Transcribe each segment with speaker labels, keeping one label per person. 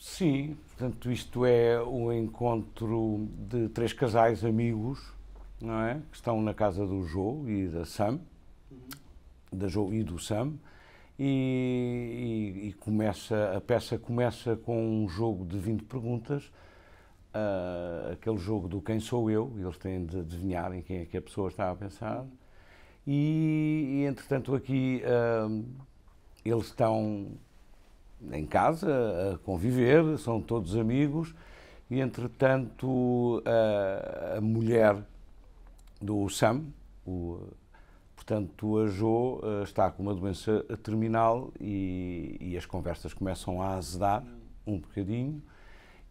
Speaker 1: Sim, portanto, isto é um encontro de três casais amigos, não é? Que estão na casa do Joe e da Sam, uhum. da Joe e do Sam, e, e, e, começa, a peça começa com um jogo de 20 perguntas, uh, aquele jogo do quem sou eu, eles têm de adivinhar em quem é que a pessoa está a pensar, e, e entretanto aqui uh, eles estão em casa, a conviver, são todos amigos, e entretanto a, a mulher do Sam, o, portanto a Jo, eh, está com uma doença terminal e, e as conversas começam a azedar um bocadinho.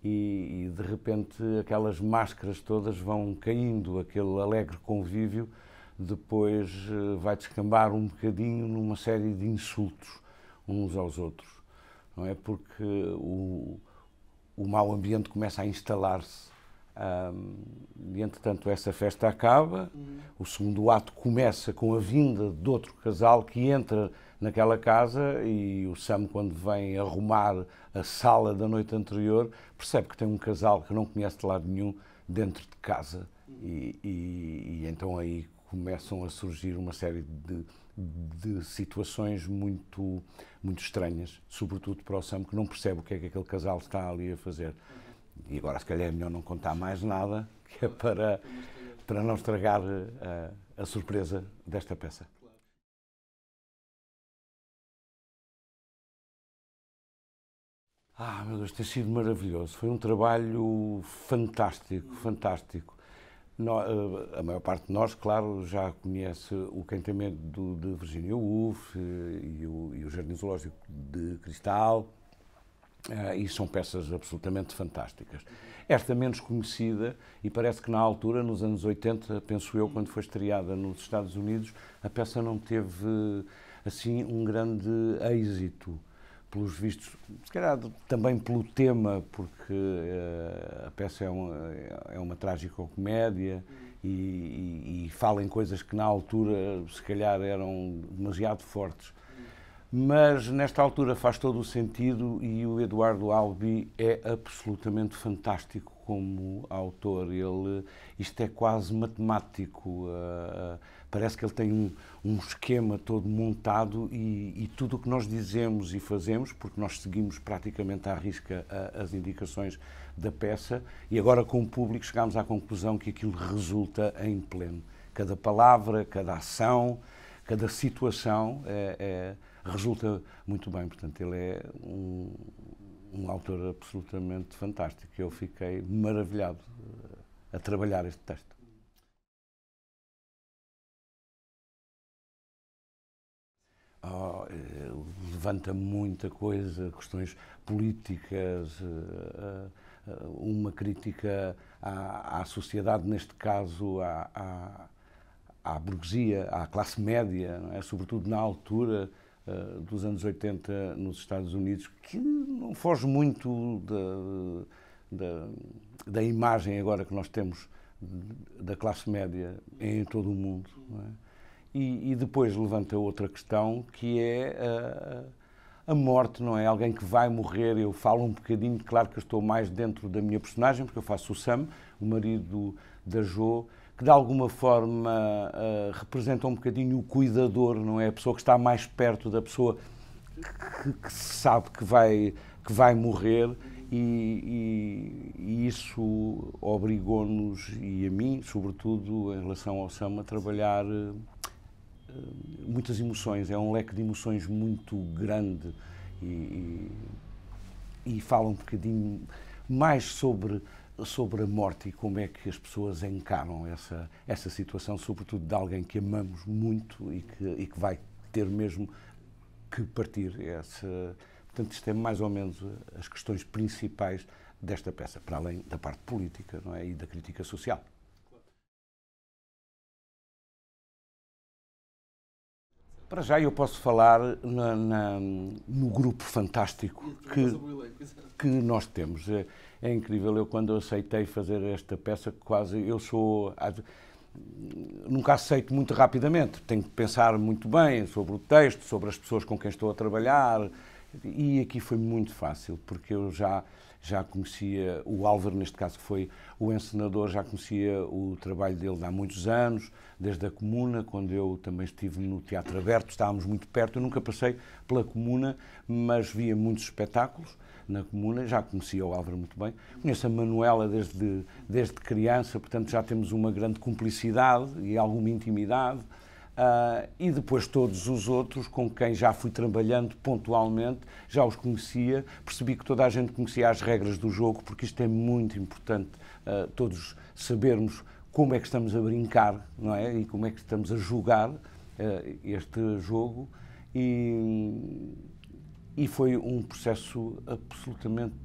Speaker 1: E, e, de repente aquelas máscaras todas vão caindo, aquele alegre convívio depois eh, vai descambar um bocadinho numa série de insultos uns aos outros não é? Porque o, o mau ambiente começa a instalar-se. Um, e entretanto, essa festa acaba. Uhum. O segundo ato começa com a vinda de outro casal que entra naquela casa e o Sam, quando vem arrumar a sala da noite anterior, percebe que tem um casal que não conhece de lado nenhum dentro de casa. Uhum. E, e, e então aí começam a surgir uma série de de situações muito, muito estranhas, sobretudo para o Sam, que não percebe o que é que aquele casal está ali a fazer. E agora, se calhar, é melhor não contar mais nada, que é para, para não estragar a, eh, a surpresa desta peça. Ah, meu Deus, tem sido maravilhoso. Foi um trabalho fantástico, fantástico. Eh, a maior parte de nós, claro, já conhece o cantamento do, de Virginia Woolf eh, e o, e o Jardim Zoológico de Cristal, eh, e são peças absolutamente fantásticas. Esta menos conhecida, e parece que na altura, nos anos 80, penso eu, quando foi estreada nos Estados Unidos, a peça não teve assim um grande êxito pelos vistos, se calhar também pelo tema, porque uh, a peça é uma, é uma tragicomédia comédia e, e, e fala em coisas que na altura se calhar eram demasiado fortes. Mas nesta altura faz todo o sentido e o Eduardo Albi é absolutamente fantástico como autor. Ele, isto é quase matemático. Uh, parece que ele tem um, um esquema todo montado e, e tudo o que nós dizemos e fazemos, porque nós seguimos praticamente à risca a, as indicações da peça, e agora com o público chegamos à conclusão que aquilo resulta em pleno. Cada palavra, cada ação, cada situação é, é, resulta muito bem. Portanto, ele é um, um autor absolutamente fantástico. Eu fiquei maravilhado eh, a trabalhar este texto. Oh, eh, levanta muita coisa, questões políticas, eh, uma crítica à, à sociedade, neste caso à, à, à, burguesia, à classe média, é? sobretudo na altura eh, dos anos 80 nos Estados Unidos, que não foge muito da, da, da imagem agora que nós temos da classe média em todo o mundo. É? E, e, depois levanta outra questão que é a, eh, a, morte, não é? Alguém que vai morrer. Eu falo um bocadinho, claro que eu estou mais dentro da minha personagem, porque eu faço o Sam, o marido da Jo, que de alguma forma uh, representa um bocadinho o cuidador, não é? A pessoa que está mais perto da pessoa que, que sabe que vai, que vai morrer e, e, e isso obrigou-nos, e a mim, sobretudo em relação ao Sam, a trabalhar uh, muitas emoções. É um leque de emoções muito grande e, e, e fala um bocadinho mais sobre sobre a morte e como é que as pessoas encaram essa, essa situação, sobretudo de alguém que amamos muito e que, e que vai ter mesmo que partir. Essa, portanto, isto é mais ou menos as questões principais desta peça, para além da parte política não é, e da crítica social. Para já eu posso falar na, na, no grupo fantástico que, que nós temos. É, é, incrível, eu quando aceitei fazer esta peça, quase eu sou. Nunca aceito muito rapidamente, tenho que pensar muito bem sobre o texto, sobre as pessoas com quem estou a trabalhar, e aqui foi muito fácil, porque eu já já conhecia o Álvaro, neste caso que foi o encenador, já conhecia o trabalho dele há muitos anos, desde a Comuna, quando eu também estive no Teatro Aberto, estávamos muito perto, eu nunca passei pela Comuna, mas via muitos espetáculos na Comuna, já conhecia o Álvaro muito bem, conheço a Manuela desde, desde criança, portanto já temos uma grande cumplicidade e alguma intimidade, Uh, e depois todos os outros com quem já fui trabalhando pontualmente, já os conhecia, percebi que toda a gente conhecia as regras do jogo, porque isto é muito importante uh, todos sabermos como é que estamos a brincar, não é? E como é que estamos a jogar uh, este jogo. E, e foi um processo absolutamente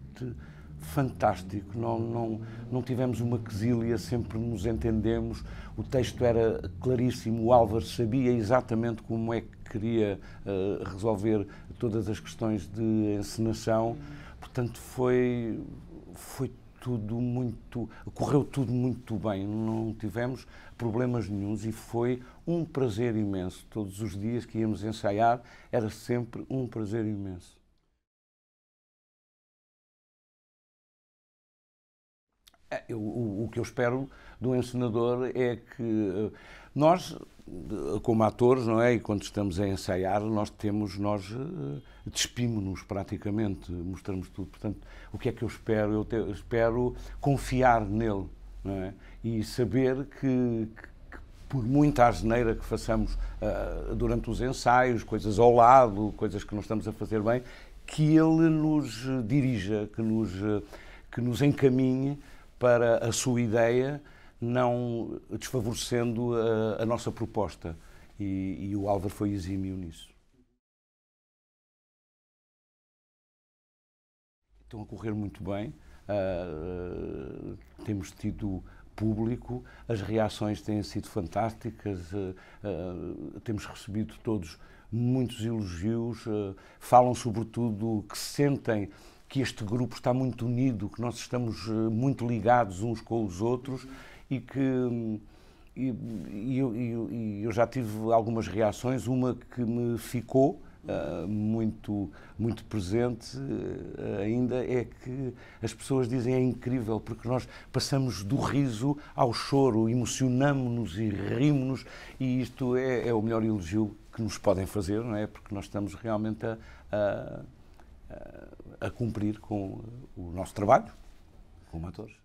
Speaker 1: fantástico. Não, não, não tivemos uma quesilha, sempre nos entendemos. O texto era claríssimo, o Álvares sabia exatamente como é que queria uh, resolver todas as questões de encenação. Portanto, foi, foi tudo muito. correu tudo muito bem, não tivemos problemas nenhums e foi um prazer imenso. Todos os dias que íamos ensaiar era sempre um prazer imenso. É, eu, o, o, que eu espero do ensinador encenador é que eh, nós, como atores, não é? E quando estamos a ensaiar, nós temos, nós eh, despimos-nos praticamente, mostramos tudo. Portanto, o que é que eu espero? Eu, te, eu espero confiar nele é? e saber que, que por muita asneira que façamos uh, durante os ensaios, coisas ao lado, coisas que não estamos a fazer bem, que ele nos dirija, que nos, que nos encaminhe para a sua ideia, não desfavorecendo a, a nossa proposta. E, e o Álvaro foi exímio nisso. Estão a correr muito bem. Uh, temos tido público, as reações têm sido fantásticas, uh, uh, temos recebido todos muitos elogios, falam sobretudo que sentem que este grupo está muito unido, que nós estamos eh, muito ligados uns com os outros e que hum, e, e, e, eu já tive algumas reações, uma que me ficou uh, muito, muito presente uh, ainda é que as pessoas dizem é incrível, porque nós passamos do riso ao choro, emocionamos-nos e rimos-nos, e isto é, é, o melhor elogio que nos podem fazer, não é? Porque nós estamos realmente a, a a cumprir com o nosso trabalho como atores.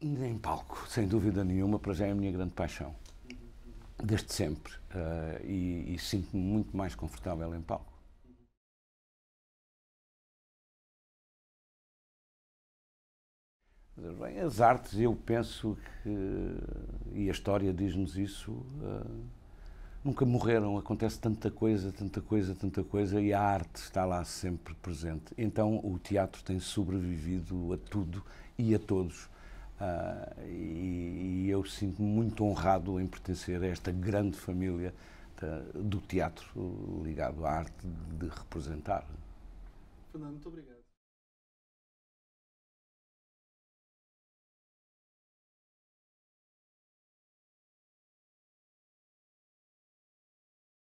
Speaker 1: Em palco, sem dúvida nenhuma, para já é a minha grande paixão, desde sempre. Eh, e, e sinto-me muito mais confortável em palco. Bem, as artes, eu penso que, e a história diz-nos isso, uh, nunca morreram, acontece tanta coisa, tanta coisa, tanta coisa e a arte está lá sempre presente. Então o teatro tem sobrevivido a tudo e a todos. Uh, e, e, eu sinto-me muito honrado em pertencer a esta grande família de, do teatro ligado à arte de representar. Fernando, muito obrigado.